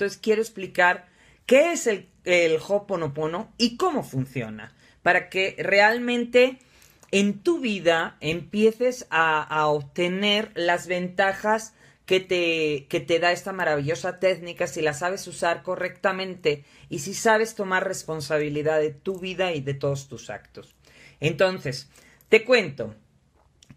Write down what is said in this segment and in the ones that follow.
Entonces quiero explicar qué es el, el Hoponopono y cómo funciona, para que realmente en tu vida empieces a, obtener las ventajas que te, te, da esta maravillosa técnica si la sabes usar correctamente y si sabes tomar responsabilidad de tu vida y de todos tus actos. Entonces, te cuento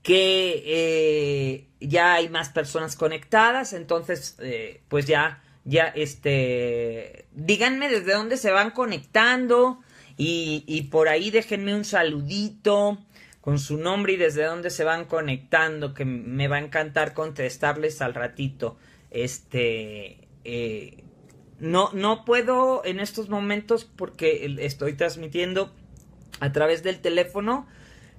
que eh, ya hay más personas conectadas, entonces eh, pues ya ya este, díganme desde dónde se van conectando y, y por ahí déjenme un saludito con su nombre y desde dónde se van conectando, que me va a encantar contestarles al ratito. Este, eh, no, no puedo en estos momentos porque estoy transmitiendo a través del teléfono,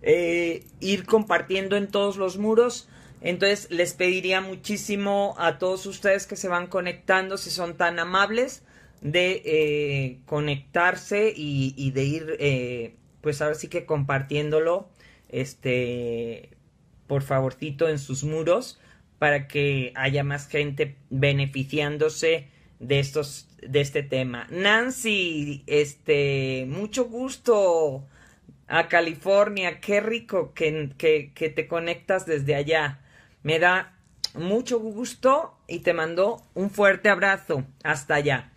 eh, ir compartiendo en todos los muros, entonces les pediría muchísimo a todos ustedes que se van conectando, si son tan amables, de eh, conectarse y, de ir, eh, pues ahora sí que compartiéndolo, este, por favorcito en sus muros, para que haya más gente beneficiándose de estos, de este tema. Nancy, este, mucho gusto a California, qué rico que te conectas desde allá. Me da mucho gusto y te mando un fuerte abrazo hasta allá.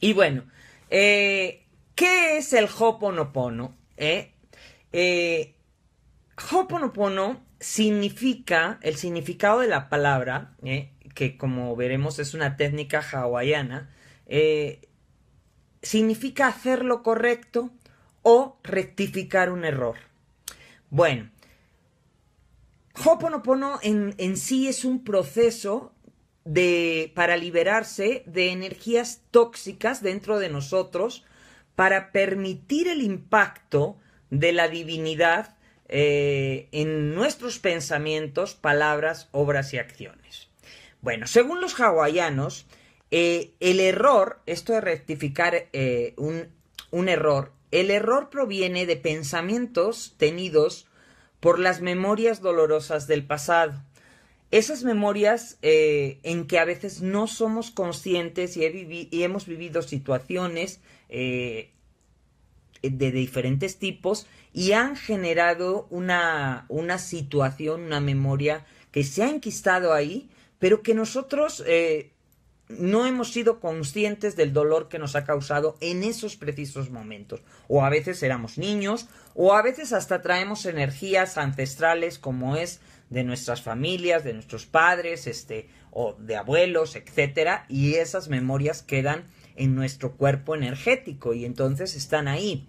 Y bueno, eh, ¿qué es el Hoponopono? Eh? Eh, Hoponopono significa, el significado de la palabra, eh, que como veremos es una técnica hawaiana, eh, significa hacer lo correcto o rectificar un error. Bueno, Hoponopono en, sí es un proceso para liberarse de energías tóxicas dentro de nosotros, para permitir el impacto de la divinidad eh, en nuestros pensamientos, palabras, obras y acciones. Bueno, según los hawaianos, eh, el error, esto de rectificar eh, un error, el error proviene de pensamientos tenidos por las memorias dolorosas del pasado. Esas memorias eh, en que a veces no somos conscientes y, y hemos vivido situaciones eh, de diferentes tipos y han generado una, situación, una memoria que se ha enquistado ahí, pero que nosotros eh, no hemos sido conscientes del dolor que nos ha causado en esos precisos momentos. O a veces éramos niños, o a veces hasta traemos energías ancestrales como es de nuestras familias, de nuestros padres, este, o de abuelos, etcétera, y esas memorias quedan en nuestro cuerpo energético y entonces están ahí.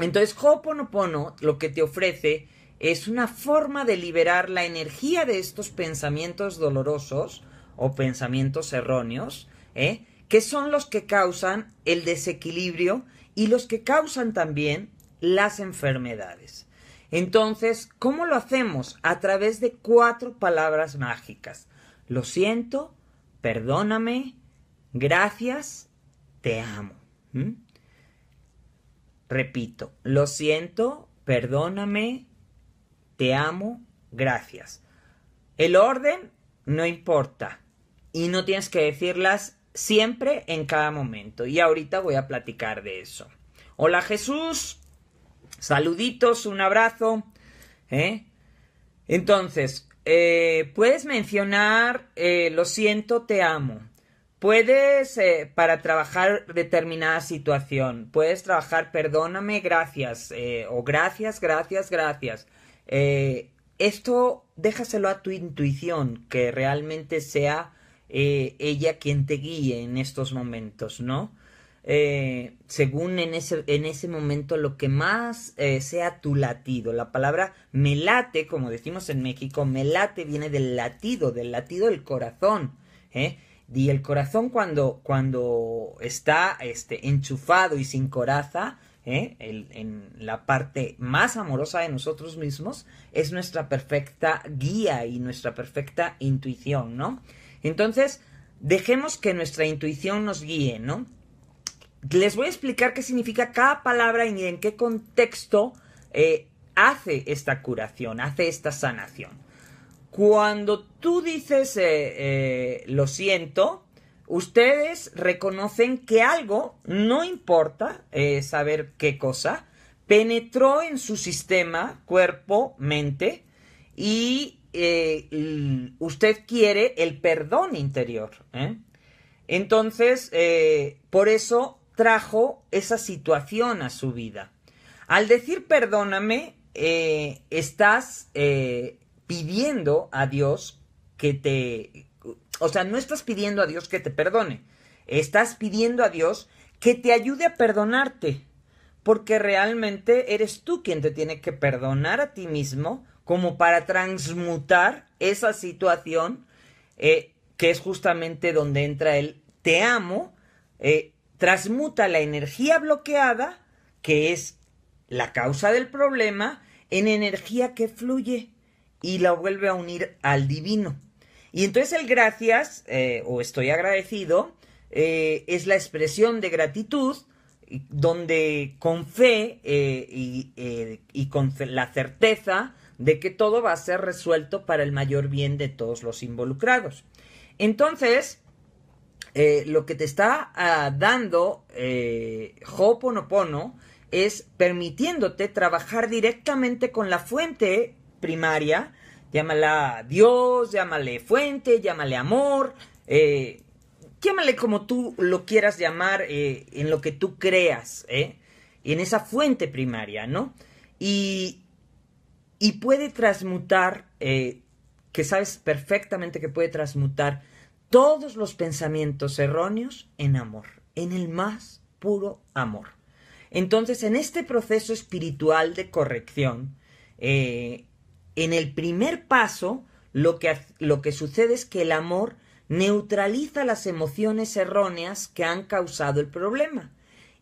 Entonces, Ho'oponopono lo que te ofrece es una forma de liberar la energía de estos pensamientos dolorosos o pensamientos erróneos, ¿eh? que son los que causan el desequilibrio y los que causan también las enfermedades. Entonces, ¿cómo lo hacemos? A través de cuatro palabras mágicas. Lo siento, perdóname, gracias, te amo. ¿Mm? Repito, lo siento, perdóname, te amo, gracias. El orden no importa y no tienes que decirlas siempre en cada momento. Y ahorita voy a platicar de eso. Hola Jesús, saluditos, un abrazo. ¿eh? Entonces, eh, puedes mencionar eh, lo siento, te amo. Puedes, para trabajar determinada situación, puedes trabajar perdóname, gracias, o gracias, gracias, gracias. esto déjaselo a tu intuición, que realmente sea eh, ella quien te guíe en estos momentos, ¿no? Eh, según en ese, momento lo que más eh, sea tu latido. La palabra melate, como decimos en México, melate viene del latido, del latido del corazón. ¿eh? Y el corazón cuando, cuando está este, enchufado y sin coraza, ¿eh? en la parte más amorosa de nosotros mismos, es nuestra perfecta guía y nuestra perfecta intuición, ¿no? Entonces, dejemos que nuestra intuición nos guíe, ¿no? Les voy a explicar qué significa cada palabra y en qué contexto eh, hace esta curación, hace esta sanación. Cuando tú dices eh, eh, lo siento, ustedes reconocen que algo, no importa saber qué cosa, penetró en su sistema, cuerpo, mente y eh, usted quiere el perdón interior. ¿eh? Entonces, eh, por eso trajo esa situación a su vida. Al decir perdóname, estás pidiendo a Dios que te... O sea, no estás pidiendo a Dios que te perdone, estás pidiendo a Dios que te ayude a perdonarte, porque realmente eres tú quien te tiene que perdonar a ti mismo como para transmutar esa situación eh, que es justamente donde entra el te amo, eh, transmuta la energía bloqueada, que es la causa del problema, en energía que fluye y la vuelve a unir al divino. Y entonces el gracias eh, o estoy agradecido es la expresión de gratitud donde con fe y, con la certeza de que todo va a ser resuelto para el mayor bien de todos los involucrados. Entonces, eh, lo que te está ah, dando eh, Ho'oponopono es permitiéndote trabajar directamente con la fuente primaria, llámala Dios, llámale fuente, llámale amor, eh, llámale como tú lo quieras llamar, eh, en lo que tú creas, en esa fuente primaria, ¿no? Y, y puede transmutar, eh, que sabes perfectamente que puede transmutar todos los pensamientos erróneos en amor, en el más puro amor. Entonces, en este proceso espiritual de corrección, eh, en el primer paso, lo que, lo que sucede es que el amor neutraliza las emociones erróneas que han causado el problema,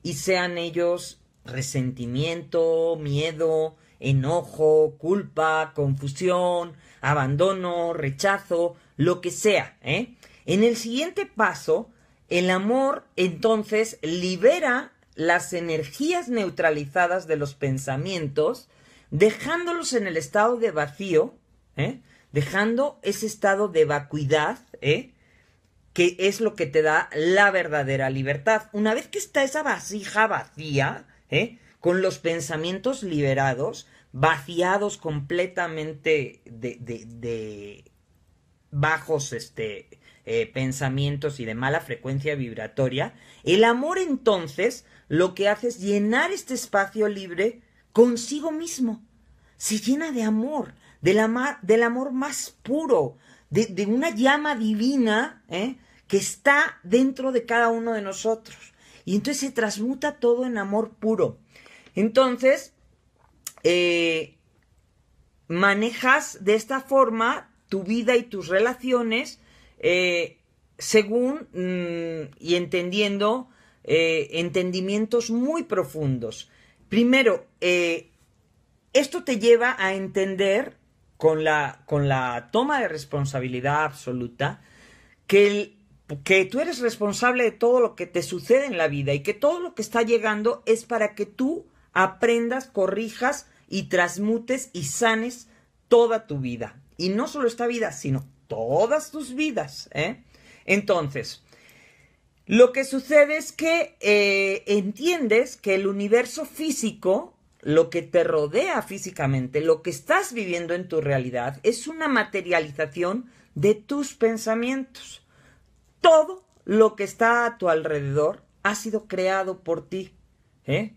y sean ellos resentimiento, miedo, enojo, culpa, confusión, abandono, rechazo, lo que sea. ¿eh? En el siguiente paso, el amor entonces libera las energías neutralizadas de los pensamientos, dejándolos en el estado de vacío, ¿eh? dejando ese estado de vacuidad, ¿eh? que es lo que te da la verdadera libertad. Una vez que está esa vasija vacía, ¿eh? con los pensamientos liberados, vaciados completamente de, bajos este, eh, pensamientos y de mala frecuencia vibratoria, el amor entonces lo que hace es llenar este espacio libre consigo mismo. Se llena de amor, del, amor más puro, de, una llama divina ¿eh? que está dentro de cada uno de nosotros. Y entonces se transmuta todo en amor puro. Entonces, eh, manejas de esta forma tu vida y tus relaciones eh, según mm, y entendiendo eh, entendimientos muy profundos. Primero, esto te lleva a entender con la, con la toma de responsabilidad absoluta que que tú eres responsable de todo lo que te sucede en la vida y que todo lo que está llegando es para que tú aprendas, corrijas y transmutes y sanes toda tu vida. Y no solo esta vida, sino todas tus vidas. ¿eh? Entonces, lo que sucede es que eh, entiendes que el universo físico, lo que te rodea físicamente, lo que estás viviendo en tu realidad, es una materialización de tus pensamientos. Todo lo que está a tu alrededor ha sido creado por ti. ¿eh?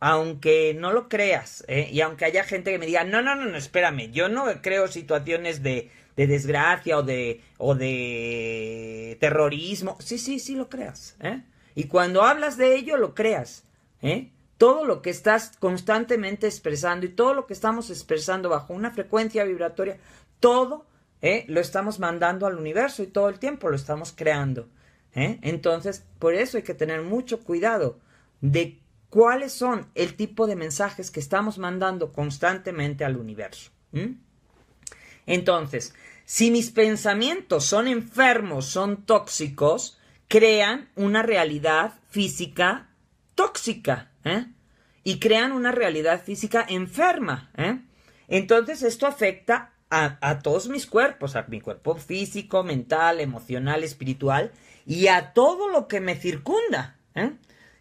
aunque no lo creas, ¿eh? y aunque haya gente que me diga, no, no, no, espérame, yo no creo situaciones de, de desgracia o de, o de terrorismo. Sí, sí, sí lo creas. ¿eh? Y cuando hablas de ello, lo creas. ¿eh? Todo lo que estás constantemente expresando y todo lo que estamos expresando bajo una frecuencia vibratoria, todo ¿eh? lo estamos mandando al universo y todo el tiempo lo estamos creando. ¿eh? Entonces, por eso hay que tener mucho cuidado de cuáles son el tipo de mensajes que estamos mandando constantemente al universo. ¿Mm? Entonces, si mis pensamientos son enfermos, son tóxicos, crean una realidad física tóxica ¿eh? y crean una realidad física enferma. ¿eh? Entonces, esto afecta a, a, todos mis cuerpos, a mi cuerpo físico, mental, emocional, espiritual y a todo lo que me circunda. ¿eh?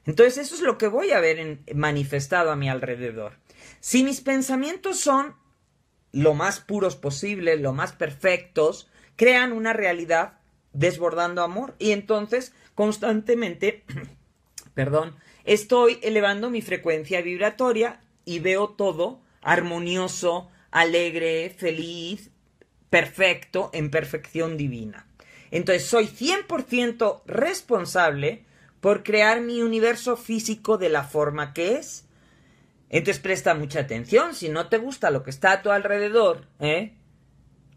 Entonces eso es lo que voy a ver manifestado a mi alrededor. Si mis pensamientos son lo más puros posible, lo más perfectos, crean una realidad desbordando amor y entonces constantemente, perdón, estoy elevando mi frecuencia vibratoria y veo todo armonioso, alegre, feliz, perfecto, en perfección divina. Entonces soy 100% responsable por crear mi universo físico de la forma que es. Entonces presta mucha atención, si no te gusta lo que está a tu alrededor, ¿eh?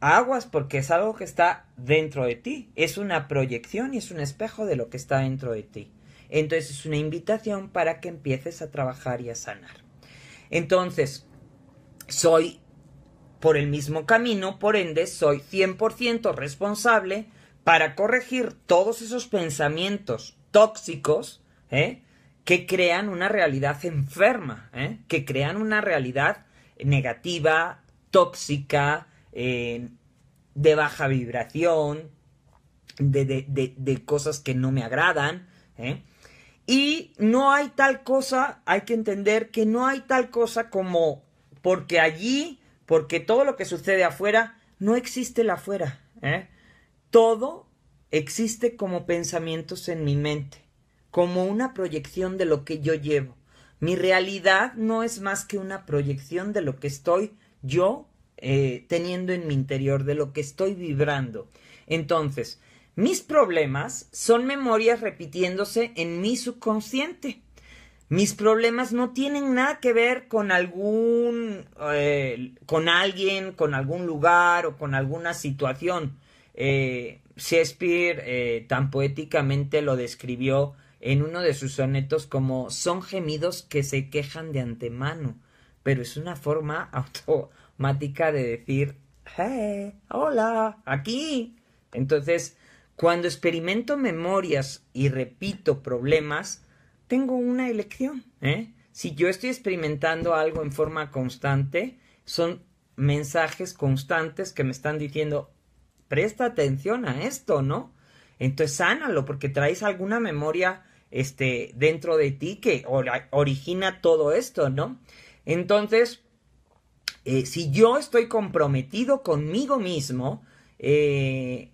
aguas porque es algo que está dentro de ti, es una proyección y es un espejo de lo que está dentro de ti. Entonces es una invitación para que empieces a trabajar y a sanar. Entonces, soy por el mismo camino, por ende, soy 100% responsable para corregir todos esos pensamientos tóxicos, ¿eh? que crean una realidad enferma, ¿eh? que crean una realidad negativa, tóxica, eh, de baja vibración, de, cosas que no me agradan. Y no hay tal cosa, hay que entender que no hay tal cosa como porque allí, porque todo lo que sucede afuera, no existe el afuera. Todo Existe como pensamientos en mi mente, como una proyección de lo que yo llevo. Mi realidad no es más que una proyección de lo que estoy yo eh, teniendo en mi interior, de lo que estoy vibrando. Entonces, mis problemas son memorias repitiéndose en mi subconsciente. Mis problemas no tienen nada que ver con algún, eh, con alguien, con algún lugar o con alguna situación. Eh, Shakespeare eh, tan poéticamente lo describió en uno de sus sonetos como son gemidos que se quejan de antemano, pero es una forma automática de decir, hey, hola, aquí. Entonces, cuando experimento memorias y repito problemas, tengo una elección. ¿eh? Si yo estoy experimentando algo en forma constante, son mensajes constantes que me están diciendo, presta atención a esto, ¿no? Entonces sánalo porque traes alguna memoria este, dentro de ti que origina todo esto, ¿no? Entonces, eh, si yo estoy comprometido conmigo mismo, eh,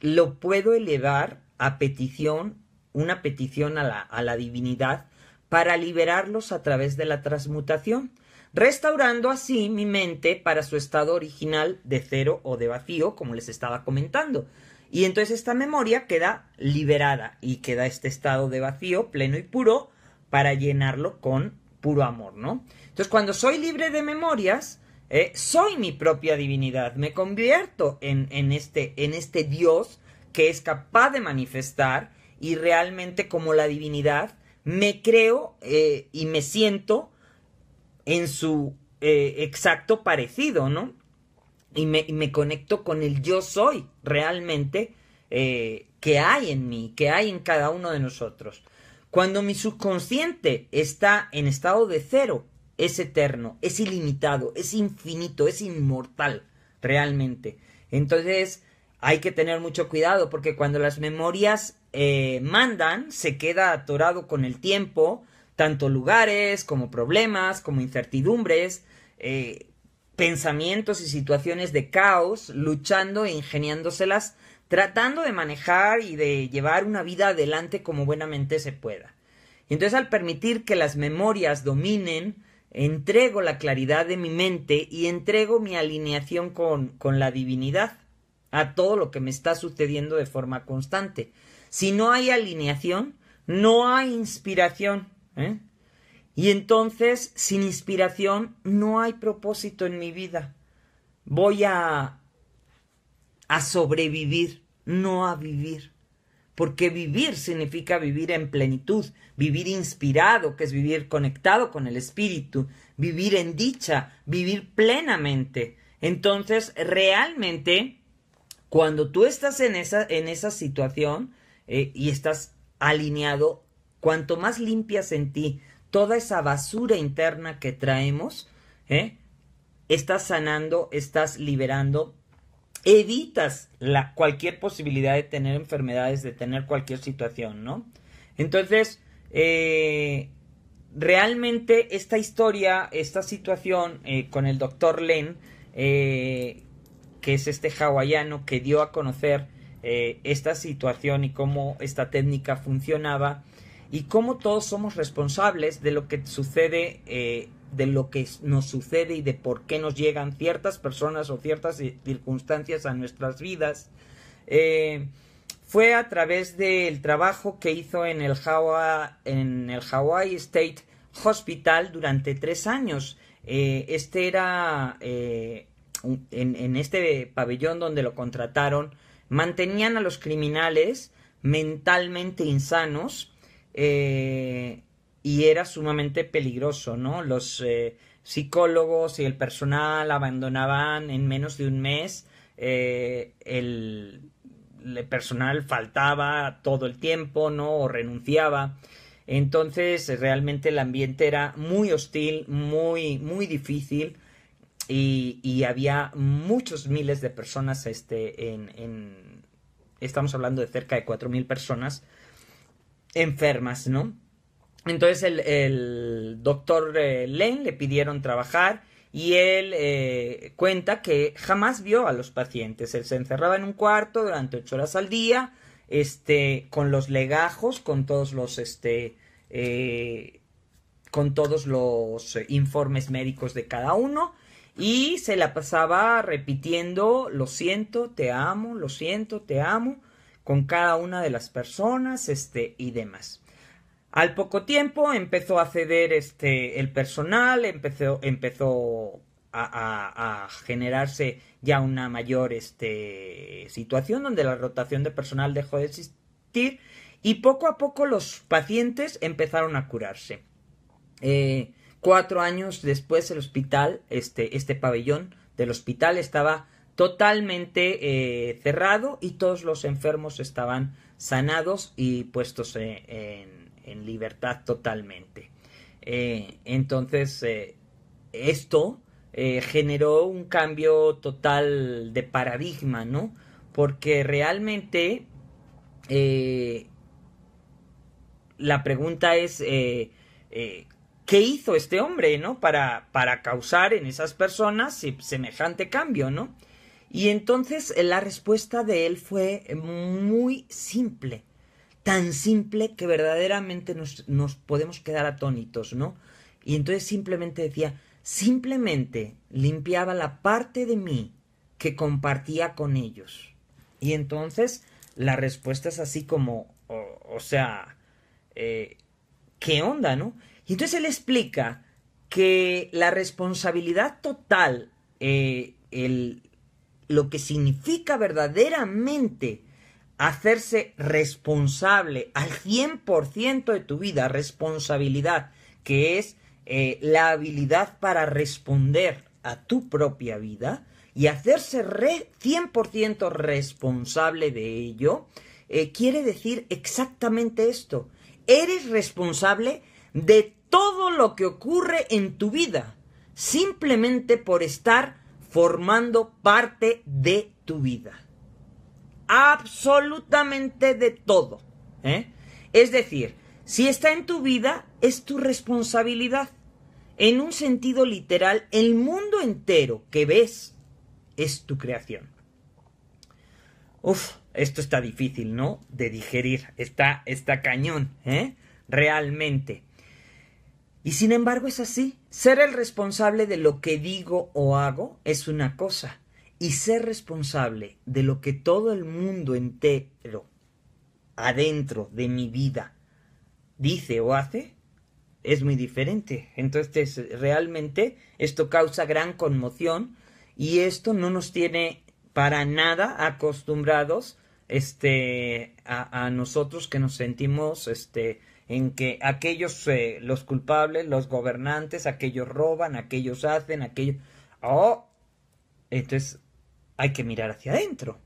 lo puedo elevar a petición, una petición a la, a la divinidad, para liberarlos a través de la transmutación restaurando así mi mente para su estado original de cero o de vacío, como les estaba comentando. Y entonces esta memoria queda liberada y queda este estado de vacío pleno y puro para llenarlo con puro amor, ¿no? Entonces cuando soy libre de memorias, eh, soy mi propia divinidad, me convierto en, este, en este Dios que es capaz de manifestar y realmente como la divinidad me creo eh, y me siento en su eh, exacto parecido, ¿no? Y me, conecto con el yo soy realmente eh, que hay en mí, que hay en cada uno de nosotros. Cuando mi subconsciente está en estado de cero, es eterno, es ilimitado, es infinito, es inmortal, realmente. Entonces hay que tener mucho cuidado porque cuando las memorias eh, mandan, se queda atorado con el tiempo, tanto lugares como problemas, como incertidumbres, eh, pensamientos y situaciones de caos, luchando e ingeniándoselas, tratando de manejar y de llevar una vida adelante como buenamente se pueda. entonces al permitir que las memorias dominen, entrego la claridad de mi mente y entrego mi alineación con, con la divinidad a todo lo que me está sucediendo de forma constante. Si no hay alineación, no hay inspiración, ¿eh? Y entonces, sin inspiración, no hay propósito en mi vida. Voy a, a sobrevivir, no a vivir. Porque vivir significa vivir en plenitud, vivir inspirado, que es vivir conectado con el espíritu, vivir en dicha, vivir plenamente. Entonces, realmente, cuando tú estás en esa, en esa situación eh, y estás alineado Cuanto más limpias en ti toda esa basura interna que traemos, ¿eh? estás sanando, estás liberando, evitas la, cualquier posibilidad de tener enfermedades, de tener cualquier situación, ¿no? Entonces, eh, realmente esta historia, esta situación eh, con el doctor Len, que es este hawaiano que dio a conocer esta situación y cómo esta técnica funcionaba, y cómo todos somos responsables de lo que sucede, eh, de lo que nos sucede y de por qué nos llegan ciertas personas o ciertas circunstancias a nuestras vidas. Eh, fue a través del trabajo que hizo en el, Hawaii, en el Hawaii State Hospital durante tres años. Eh, este era en este pabellón donde lo contrataron, mantenían a los criminales mentalmente insanos eh, y era sumamente peligroso, ¿no? Los eh, psicólogos y el personal abandonaban en menos de un mes, eh, el, personal faltaba todo el tiempo, ¿no? O renunciaba. Entonces, realmente el ambiente era muy hostil, muy, muy difícil. Y, había muchos miles de personas este, en, en estamos hablando de cerca de 4.000 personas enfermas, ¿no? Entonces el, doctor eh, Len le pidieron trabajar y él eh, cuenta que jamás vio a los pacientes. Él se encerraba en un cuarto durante ocho horas al día, este, con los legajos, con todos los, este, eh, con todos los informes médicos de cada uno y se la pasaba repitiendo lo siento, te amo, lo siento, te amo con cada una de las personas este, y demás. Al poco tiempo empezó a ceder este, el personal, empezó, empezó a, generarse ya una mayor este, situación donde la rotación de personal dejó de existir y poco a poco los pacientes empezaron a curarse. Eh, cuatro años después el hospital, este, este pabellón del hospital estaba totalmente eh, cerrado y todos los enfermos estaban sanados y puestos eh, en, libertad totalmente. Eh, entonces, esto generó un cambio total de paradigma, ¿no? Porque realmente la pregunta es, ¿qué hizo este hombre, ¿no? Para, para causar en esas personas semejante cambio, ¿no? Y entonces eh, la respuesta de él fue eh, muy simple, tan simple que verdaderamente nos, podemos quedar atónitos, ¿no? Y entonces simplemente decía, simplemente limpiaba la parte de mí que compartía con ellos. Y entonces la respuesta es así como, o, sea, eh, ¿qué onda, no? Y entonces él explica que la responsabilidad total, el, lo que significa verdaderamente hacerse responsable al 100% de tu vida, responsabilidad, que es eh, la habilidad para responder a tu propia vida y hacerse 100% responsable de ello, eh, quiere decir exactamente esto. Eres responsable de todo lo que ocurre en tu vida, simplemente por estar formando parte de tu vida. Absolutamente de todo. ¿eh? Es decir, si está en tu vida, es tu responsabilidad. En un sentido literal, el mundo entero que ves es tu creación. Uf, esto está difícil, ¿no? De digerir. Está, está cañón, ¿eh? Realmente. Y sin embargo es así. Ser el responsable de lo que digo o hago es una cosa, y ser responsable de lo que todo el mundo entero adentro de mi vida dice o hace es muy diferente. Entonces, realmente esto causa gran conmoción y esto no nos tiene para nada acostumbrados este a, a nosotros que nos sentimos este en que aquellos, eh, los culpables, los gobernantes, aquellos roban, aquellos hacen, aquellos... Oh, entonces hay que mirar hacia adentro,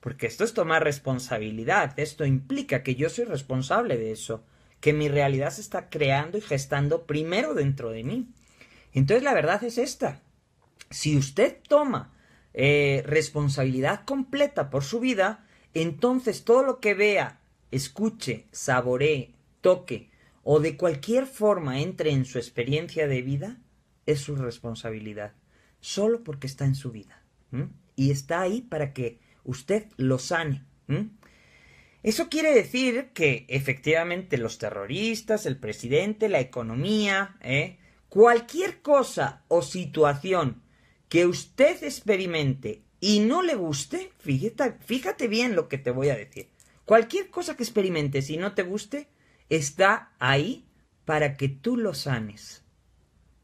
porque esto es tomar responsabilidad, esto implica que yo soy responsable de eso, que mi realidad se está creando y gestando primero dentro de mí. Entonces la verdad es esta, si usted toma eh, responsabilidad completa por su vida, entonces todo lo que vea escuche, saboree, toque o de cualquier forma entre en su experiencia de vida, es su responsabilidad, solo porque está en su vida. Y está ahí para que usted lo sane. Eso quiere decir que efectivamente los terroristas, el presidente, la economía, ¿eh? cualquier cosa o situación que usted experimente y no le guste, fíjate bien lo que te voy a decir. Cualquier cosa que experimentes y no te guste, está ahí para que tú lo sanes,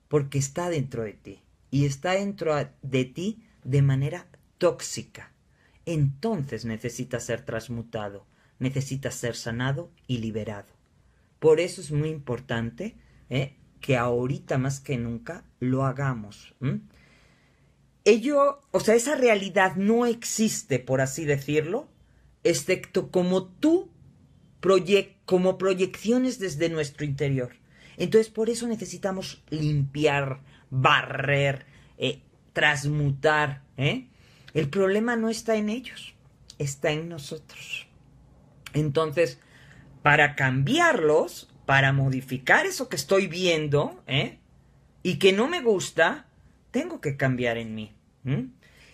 porque está dentro de ti y está dentro de ti de manera tóxica. Entonces necesitas ser transmutado, necesitas ser sanado y liberado. Por eso es muy importante ¿eh? que ahorita más que nunca lo hagamos. Ello, o sea, esa realidad no existe, por así decirlo, excepto como tú, como proyecciones desde nuestro interior. Entonces, por eso necesitamos limpiar, barrer, eh, transmutar. ¿eh? El problema no está en ellos, está en nosotros. Entonces, para cambiarlos, para modificar eso que estoy viendo ¿eh? y que no me gusta, tengo que cambiar en mí.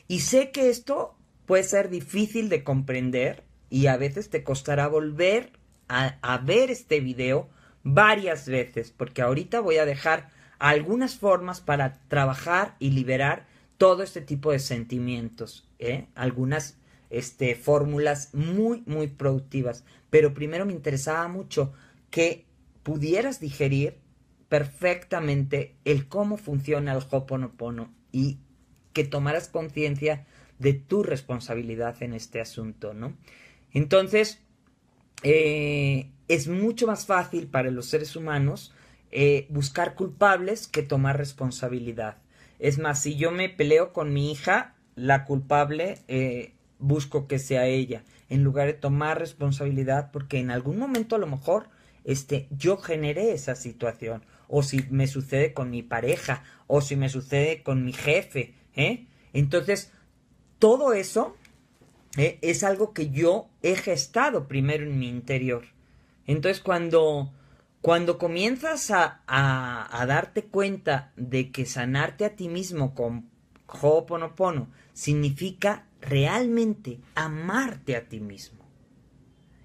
Y sé que esto puede ser difícil de comprender y a veces te costará volver a, ver este video varias veces, porque ahorita voy a dejar algunas formas para trabajar y liberar todo este tipo de sentimientos, ¿eh? algunas este, fórmulas muy, muy productivas. Pero primero me interesaba mucho que pudieras digerir perfectamente el cómo funciona el Hoponopono y que tomaras conciencia de tu responsabilidad en este asunto, ¿no? Entonces, eh, es mucho más fácil para los seres humanos eh, buscar culpables que tomar responsabilidad. Es más, si yo me peleo con mi hija, la culpable eh, busco que sea ella, en lugar de tomar responsabilidad, porque en algún momento a lo mejor este, yo generé esa situación, o si me sucede con mi pareja, o si me sucede con mi jefe, ¿eh? Entonces, todo eso eh, es algo que yo he gestado primero en mi interior. Entonces cuando, cuando comienzas a, darte cuenta de que sanarte a ti mismo con Ho'oponopono significa realmente amarte a ti mismo.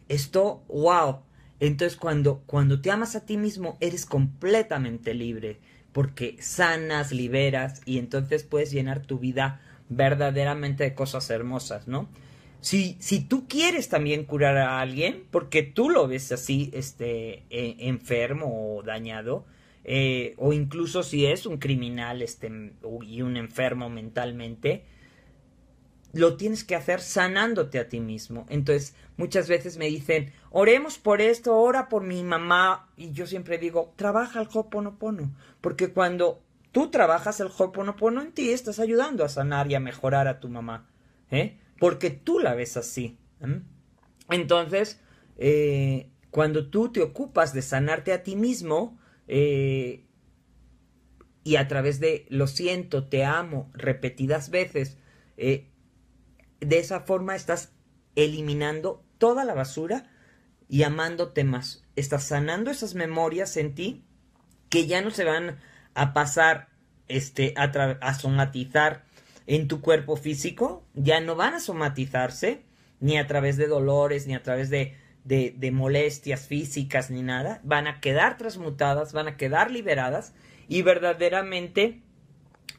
Esto, wow. Entonces cuando, cuando te amas a ti mismo eres completamente libre porque sanas, liberas y entonces puedes llenar tu vida verdaderamente de cosas hermosas, ¿no? Si, si tú quieres también curar a alguien, porque tú lo ves así, este, e, enfermo o dañado, eh, o incluso si es un criminal este, y un enfermo mentalmente, lo tienes que hacer sanándote a ti mismo. Entonces, muchas veces me dicen, oremos por esto, ora por mi mamá. Y yo siempre digo, trabaja el Hoponopono. Porque cuando Tú trabajas el ho'oponopono en ti, estás ayudando a sanar y a mejorar a tu mamá, ¿eh? Porque tú la ves así. Entonces, eh, cuando tú te ocupas de sanarte a ti mismo, eh, y a través de lo siento, te amo, repetidas veces, eh, de esa forma estás eliminando toda la basura y amándote más. Estás sanando esas memorias en ti que ya no se van a pasar este, a, somatizar en tu cuerpo físico, ya no van a somatizarse, ni a través de dolores, ni a través de, molestias físicas, ni nada, van a quedar transmutadas, van a quedar liberadas y verdaderamente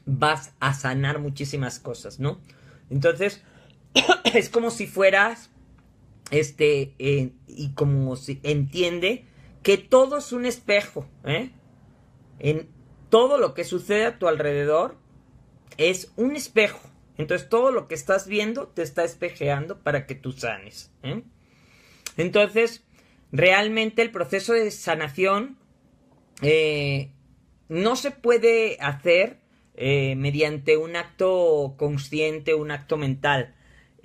vas a sanar muchísimas cosas, ¿no? Entonces, es como si fueras, este, eh, y como si entiende que todo es un espejo, ¿eh? En, todo lo que sucede a tu alrededor es un espejo. Entonces todo lo que estás viendo te está espejeando para que tú sanes. ¿eh? Entonces, realmente el proceso de sanación eh, no se puede hacer eh, mediante un acto consciente, un acto mental.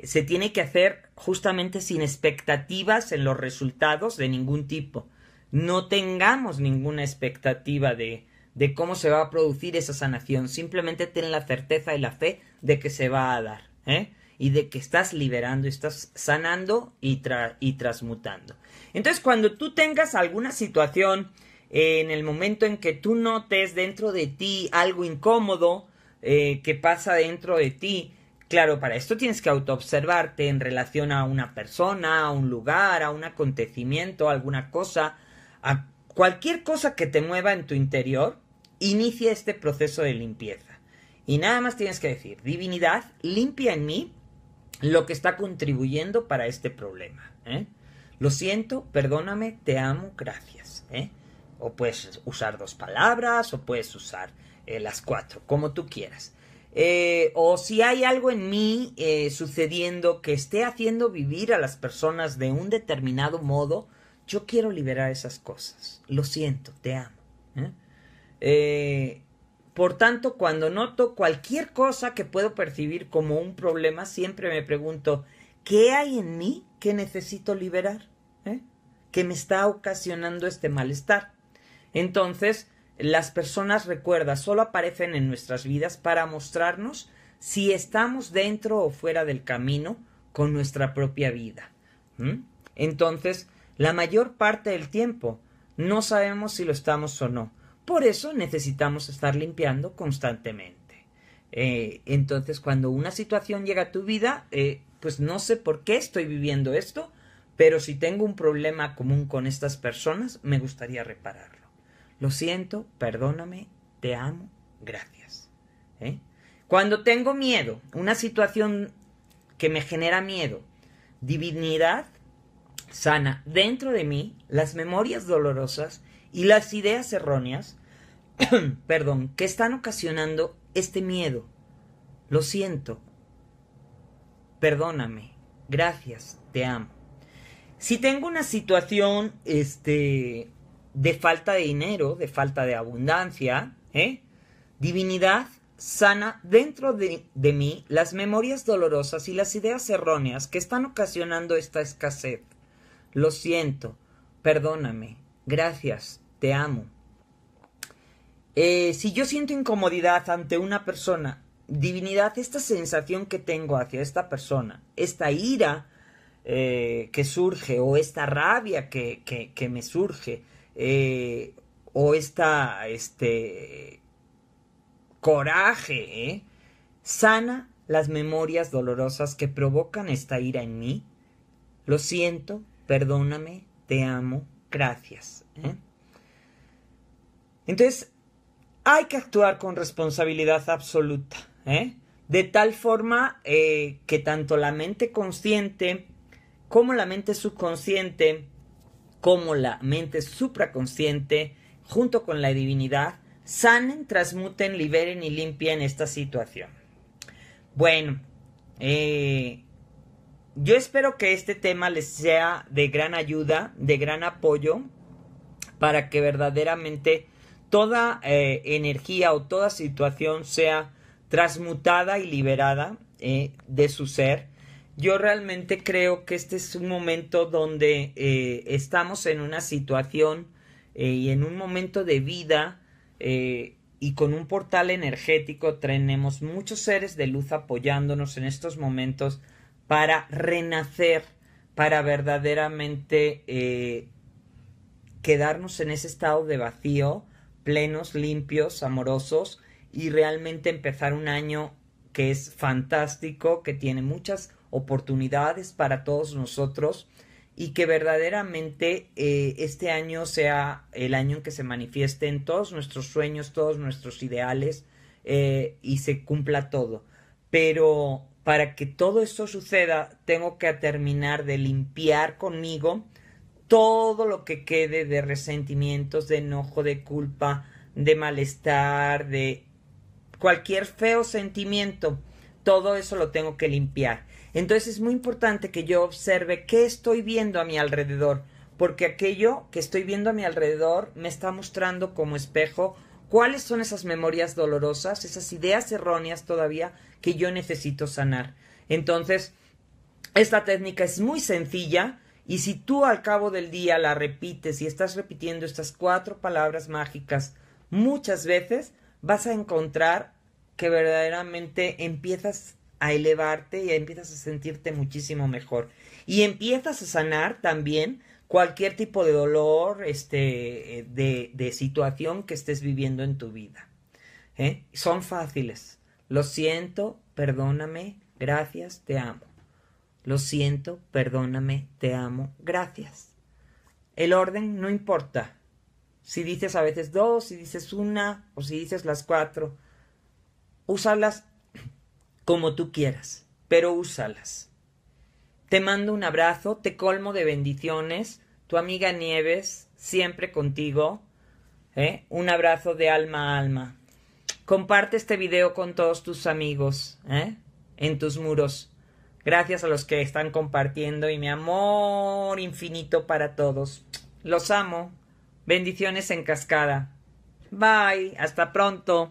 Se tiene que hacer justamente sin expectativas en los resultados de ningún tipo. No tengamos ninguna expectativa de, de cómo se va a producir esa sanación. Simplemente ten la certeza y la fe de que se va a dar. ¿eh? Y de que estás liberando, estás sanando y, y transmutando. Entonces, cuando tú tengas alguna situación eh, en el momento en que tú notes dentro de ti algo incómodo eh, que pasa dentro de ti, Claro, para esto tienes que autoobservarte en relación a una persona, a un lugar, a un acontecimiento, a alguna cosa, a cualquier cosa que te mueva en tu interior inicia este proceso de limpieza. Y nada más tienes que decir, divinidad, limpia en mí lo que está contribuyendo para este problema. ¿eh? Lo siento, perdóname, te amo, gracias. ¿eh? O puedes usar dos palabras, o puedes usar eh, las cuatro, como tú quieras. Eh, o si hay algo en mí eh, sucediendo que esté haciendo vivir a las personas de un determinado modo, yo quiero liberar esas cosas. Lo siento, te amo. Eh, por tanto, cuando noto cualquier cosa que puedo percibir como un problema, siempre me pregunto, ¿qué hay en mí que necesito liberar? ¿Eh? me está ocasionando este malestar. Entonces, las personas, recuerda, solo aparecen en nuestras vidas para mostrarnos si estamos dentro o fuera del camino con nuestra propia vida. Entonces, la mayor parte del tiempo no sabemos si lo estamos o no por eso necesitamos estar limpiando constantemente. Eh, entonces, cuando una situación llega a tu vida, eh, pues no sé por qué estoy viviendo esto, pero si tengo un problema común con estas personas, me gustaría repararlo. Lo siento, perdóname, te amo, gracias. ¿Eh? Cuando tengo miedo, una situación que me genera miedo, divinidad sana dentro de mí las memorias dolorosas y las ideas erróneas, perdón, que están ocasionando este miedo. Lo siento. Perdóname. Gracias. Te amo. Si tengo una situación este de falta de dinero, de falta de abundancia, ¿eh? divinidad sana dentro de, mí las memorias dolorosas y las ideas erróneas que están ocasionando esta escasez. Lo siento, perdóname, gracias, te amo. Eh, si yo siento incomodidad ante una persona, divinidad, esta sensación que tengo hacia esta persona, esta ira eh, que surge o esta rabia que, me surge, eh, o esta, este, coraje, sana las memorias dolorosas que provocan esta ira en mí. Lo siento, perdóname, te amo, gracias. Entonces, hay que actuar con responsabilidad absoluta, ¿eh? de tal forma eh, que tanto la mente consciente como la mente subconsciente, como la mente supraconsciente, junto con la divinidad, sanen, transmuten, liberen y limpien esta situación. Bueno, eh, yo espero que este tema les sea de gran ayuda, de gran apoyo, para que verdaderamente toda eh, energía o toda situación sea transmutada y liberada eh, de su ser. Yo realmente creo que este es un momento donde eh, estamos en una situación y en un momento de vida y con un portal energético tenemos muchos seres de luz apoyándonos en estos momentos para renacer, para verdaderamente quedarnos en ese estado de vacío, plenos, limpios, amorosos y realmente empezar un año que es fantástico, que tiene muchas oportunidades para todos nosotros y que verdaderamente eh, este año sea el año en que se manifiesten todos nuestros sueños, todos nuestros ideales eh, y se cumpla todo. Pero para que todo esto suceda, tengo que terminar de limpiar conmigo todo lo que quede de resentimientos, de enojo, de culpa, de malestar, de cualquier feo sentimiento, todo eso lo tengo que limpiar. Entonces es muy importante que yo observe qué estoy viendo a mi alrededor, porque aquello que estoy viendo a mi alrededor me está mostrando como espejo cuáles son esas memorias dolorosas, esas ideas erróneas todavía que yo necesito sanar. Entonces, esta técnica es muy sencilla, y si tú al cabo del día la repites y estás repitiendo estas cuatro palabras mágicas muchas veces, vas a encontrar que verdaderamente empiezas a elevarte y empiezas a sentirte muchísimo mejor. Y empiezas a sanar también cualquier tipo de dolor, este, eh, de, de situación que estés viviendo en tu vida. ¿eh? Son fáciles. Lo siento, perdóname, gracias, te amo. Lo siento, perdóname, te amo, gracias. El orden no importa. Si dices a veces dos, si dices una o si dices las cuatro, úsalas como tú quieras, pero úsalas. Te mando un abrazo, te colmo de bendiciones, tu amiga Nieves, siempre contigo. ¿eh? Un abrazo de alma a alma. Comparte este video con todos tus amigos, ¿eh? en tus muros. Gracias a los que están compartiendo y mi amor infinito para todos. Los amo. Bendiciones en cascada. Bye. Hasta pronto.